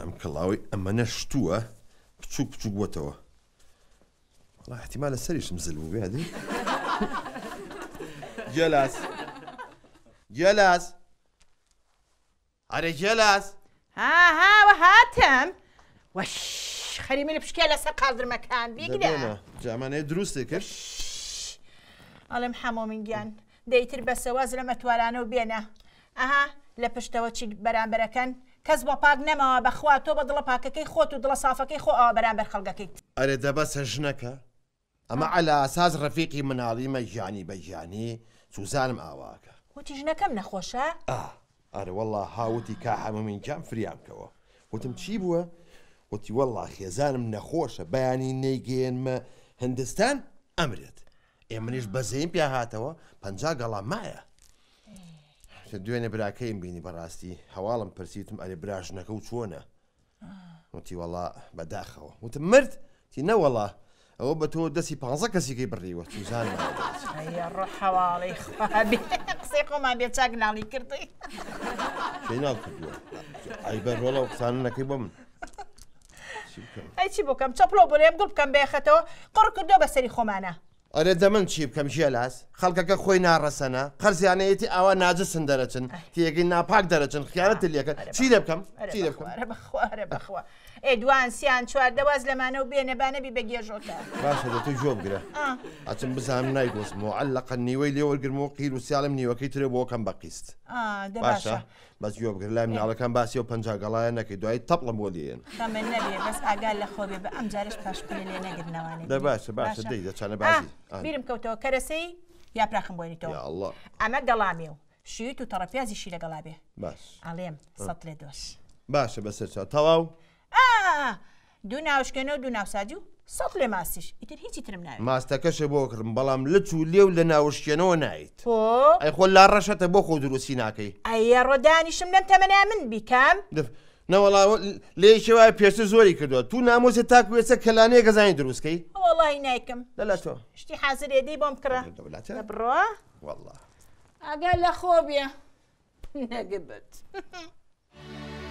ئەم کڵاوی ئەمەە شتووە بچوو بچوو بووتەوە احتیما لە سەریشم زل بوو بێدی گەلاس گەلاس ئەرێ گەلاس ها هاوە هاتم وەش خەری منە پشکێ لەسەر قازرمەکان بیگرێ جامانەیە دروستێک کرد ئەڵێم حەمۆ من گیان دەیتر بەسەواز لە مەتوارانە و بێنە ئەها لە پشتەوە چی بەرامبەرەکەن کەس بۆ پاک نەماوە بەخوا تۆ بە دڵە پاکەکەی خۆت و دڵە سافەکەی خۆ ئەوە بەرامبەر خەڵگەکەیت ئەرێ دەبەسە ژنەکە ئەمە ئەلا ساز ڕفیقی مناڵیمە ژانی بە ژانی سوزانم ئاواکە وتی ژنەکەم نەخۆشە؟ ئەرەوەله هاوتی کا هەمومین جام فریامکەوە وتم چی بووە؟ وتی وەله خێزانم نەخۆشە بەیانی نەیگەێنمە هندستان ئەمرێت ئێمەنیش بەزەیم پیا هاتەوە پ گەڵام مایە دوێنێ براکەیم بینی بەڕاستی هەواڵم پرسیتم ئەلێ براژنەکە و چۆنە وتی وڵا بەداخەوە وتم مرد تی نەوەڵا ئەوە بە تۆ دەستی پ کەسیکەی بڕیوە توزان هەواڵی قسەی خۆمان بێ چاک ناڵی کردی ناڵ کردووە ئایبەرۆڵە قسانەکەی بم. ئەی چی بکەم چەپلۆ بڵێم گوڵ بکەم بێخەتەوە قڕ کردو بەسەری خۆمانە. ئەرێ دەمن چی بکەم ژە لاس خەڵکەکە خۆی ناڕەسەنە قەرزیانەتی ئاوا ناجسن دەرەچن تێگەی ناپاک دەرەچن خیانەت لەکە چی دەبکەم بخوا ئێ دوانسییان چوار دەواز لەمانە و بێنەبانەبی بەگێژۆکە باشە دە توی جۆم گرە ئەچم بزانم نایگۆسمەوە ئەلقەن نیوەی لێوەرگرم و قیر و سیالم نیوەکەی ترێ بۆکەم بەقیست باشە بەس یۆبگر لای مناڵەکان باسی و پنج گەڵایە نەکەی دوای تەپڵم بۆ لێن بەس ئاگال لە خۆبێ بە ئەم جارش پاشپێ لێ نەگرنەوانی دە باشە باشە دەی دەچانە بازی بیرم کەوتەوە کەرەسی یاپراخم بۆێنیتەوە ئەمە گەڵامی و شویت و تەڕپیازیشی لەگەڵا بێ ئەڵێم سە لێ دۆش باشە بەسەر چا تەواو دوو ناوشکێنە و دوو ناوساجی و سەڵ لێ ماسیش ئیتر هیچی ترم نای ماستەکەشە بۆ کردم بەڵام لە چوو لێو لە ناوشکێنەوە نایت ئەی خۆ لا ڕەشەتە بۆ خۆ دروستی ناکەی ئەیە ڕۆدانیشم لەم تەمەنا من بیکام نەوەڵاوە لێشەوە پێشتر زۆری کردووە تو نامۆزێت تاکوێسە کەلانەیە گەزانانی دروستکەی وڵی نایکم لەلاشەوە شتی حازرێدی بۆم کڕە بڕە وله ئەگەر لە خۆبیە نەگەبت.